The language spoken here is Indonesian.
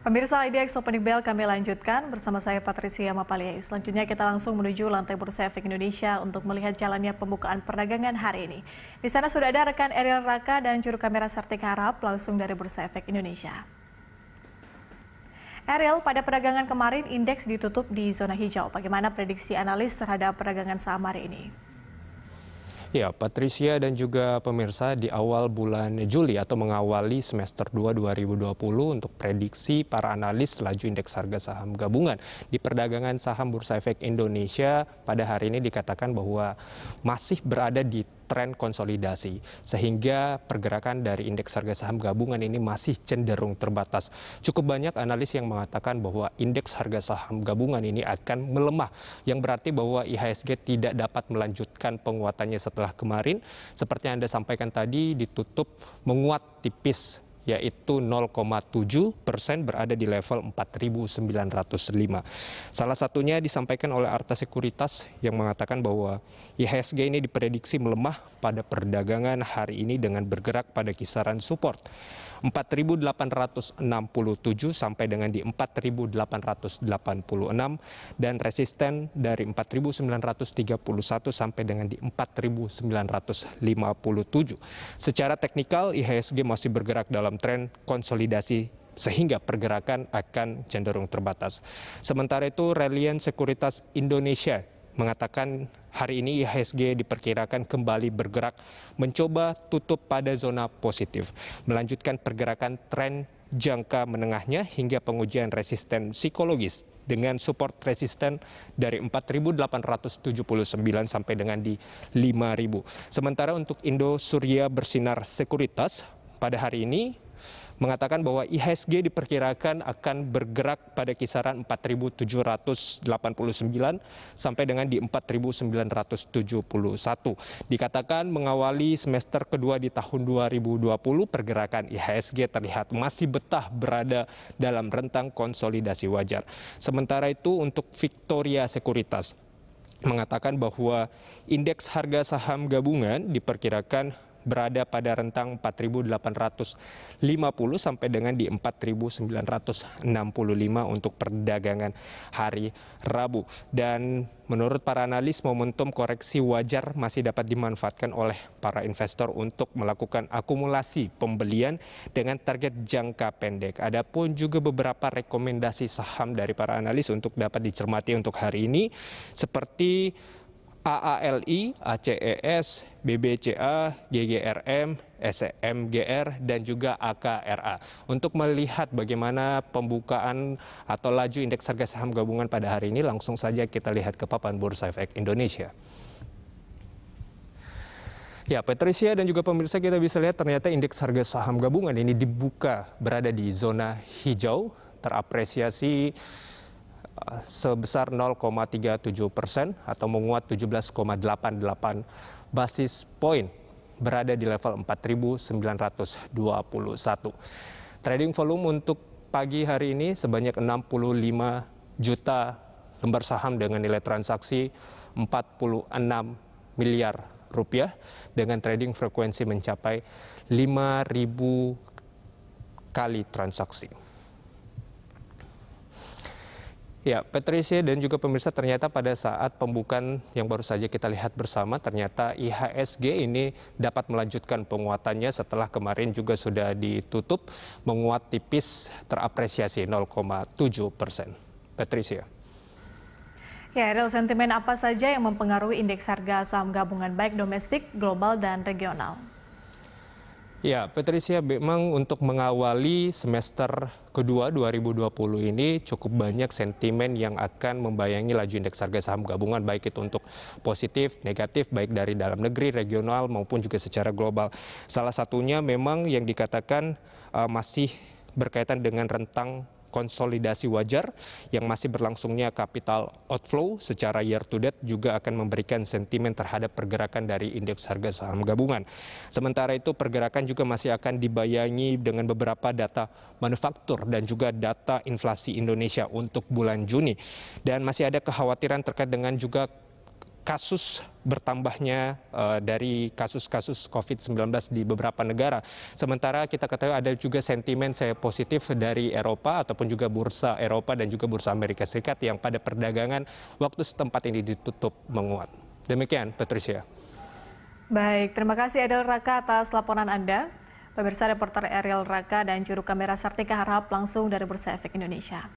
Pemirsa IDX Opening Bell kami lanjutkan bersama saya Patricia Mapalia. Selanjutnya kita langsung menuju lantai Bursa Efek Indonesia untuk melihat jalannya pembukaan perdagangan hari ini. Di sana sudah ada rekan Eril Raka dan juru kamera Sartika Harap langsung dari Bursa Efek Indonesia. Eril, pada perdagangan kemarin indeks ditutup di zona hijau. Bagaimana prediksi analis terhadap perdagangan saham hari ini? Ya, Patricia dan juga pemirsa di awal bulan Juli atau mengawali semester 2 2020 untuk prediksi para analis laju indeks harga saham gabungan di perdagangan saham Bursa Efek Indonesia pada hari ini dikatakan bahwa masih berada di tren konsolidasi sehingga pergerakan dari indeks harga saham gabungan ini masih cenderung terbatas. Cukup banyak analis yang mengatakan bahwa indeks harga saham gabungan ini akan melemah yang berarti bahwa IHSG tidak dapat melanjutkan penguatannya setelah kemarin seperti yang Anda sampaikan tadi ditutup menguat tipis yaitu 0,7 persen berada di level 4.905. Salah satunya disampaikan oleh Arta Sekuritas yang mengatakan bahwa IHSG ini diprediksi melemah pada perdagangan hari ini dengan bergerak pada kisaran support 4.867 sampai dengan di 4.886 dan resisten dari 4.931 sampai dengan di 4.957. Secara teknikal IHSG masih bergerak dalam tren konsolidasi sehingga pergerakan akan cenderung terbatas. Sementara itu, Relian Sekuritas Indonesia mengatakan hari ini IHSG diperkirakan kembali bergerak mencoba tutup pada zona positif, melanjutkan pergerakan tren jangka menengahnya hingga pengujian resisten psikologis dengan support resisten dari 4.879 sampai dengan di 5.000. Sementara untuk Indo Surya Bersinar Sekuritas pada hari ini mengatakan bahwa IHSG diperkirakan akan bergerak pada kisaran 4.789 sampai dengan di 4.971. Dikatakan mengawali semester kedua di tahun 2020 pergerakan IHSG terlihat masih betah berada dalam rentang konsolidasi wajar. Sementara itu untuk Victoria Sekuritas mengatakan bahwa indeks harga saham gabungan diperkirakan berada pada rentang 4.850 sampai dengan di 4.965 untuk perdagangan hari Rabu. Dan menurut para analis momentum koreksi wajar masih dapat dimanfaatkan oleh para investor untuk melakukan akumulasi pembelian dengan target jangka pendek. Adapun juga beberapa rekomendasi saham dari para analis untuk dapat dicermati untuk hari ini seperti AALI, ACES, BBCA, GGRM, SMGR, dan juga AKRA untuk melihat bagaimana pembukaan atau laju indeks harga saham gabungan pada hari ini. Langsung saja kita lihat ke papan Bursa Efek Indonesia. Ya, Patricia dan juga pemirsa kita bisa lihat ternyata indeks harga saham gabungan ini dibuka berada di zona hijau, terapresiasi sebesar 0,37 persen atau menguat 17,88 basis poin berada di level 4.921. Trading volume untuk pagi hari ini sebanyak 65 juta lembar saham dengan nilai transaksi 46 miliar rupiah dengan trading frekuensi mencapai 5.000 kali transaksi. Ya, Patricia dan juga pemirsa ternyata pada saat pembukaan yang baru saja kita lihat bersama ternyata IHSG ini dapat melanjutkan penguatannya setelah kemarin juga sudah ditutup menguat tipis terapresiasi 0,7 persen. Patricia. Ya, real sentimen apa saja yang mempengaruhi indeks harga saham gabungan baik domestik, global, dan regional? ya patricia memang untuk mengawali semester kedua 2020 ini cukup banyak sentimen yang akan membayangi laju indeks harga saham gabungan baik itu untuk positif negatif baik dari dalam negeri regional maupun juga secara global salah satunya memang yang dikatakan uh, masih berkaitan dengan rentang konsolidasi wajar yang masih berlangsungnya capital outflow secara year to date juga akan memberikan sentimen terhadap pergerakan dari indeks harga saham gabungan. Sementara itu pergerakan juga masih akan dibayangi dengan beberapa data manufaktur dan juga data inflasi Indonesia untuk bulan Juni. Dan masih ada kekhawatiran terkait dengan juga kasus bertambahnya uh, dari kasus-kasus COVID-19 di beberapa negara. Sementara kita ketahui ada juga sentimen saya positif dari Eropa ataupun juga bursa Eropa dan juga bursa Amerika Serikat yang pada perdagangan waktu setempat ini ditutup menguat. Demikian Patricia. Baik, terima kasih Edel Raka atas laporan Anda. Pemirsa reporter Ariel Raka dan juru kamera Sartika Harap langsung dari Bursa Efek Indonesia.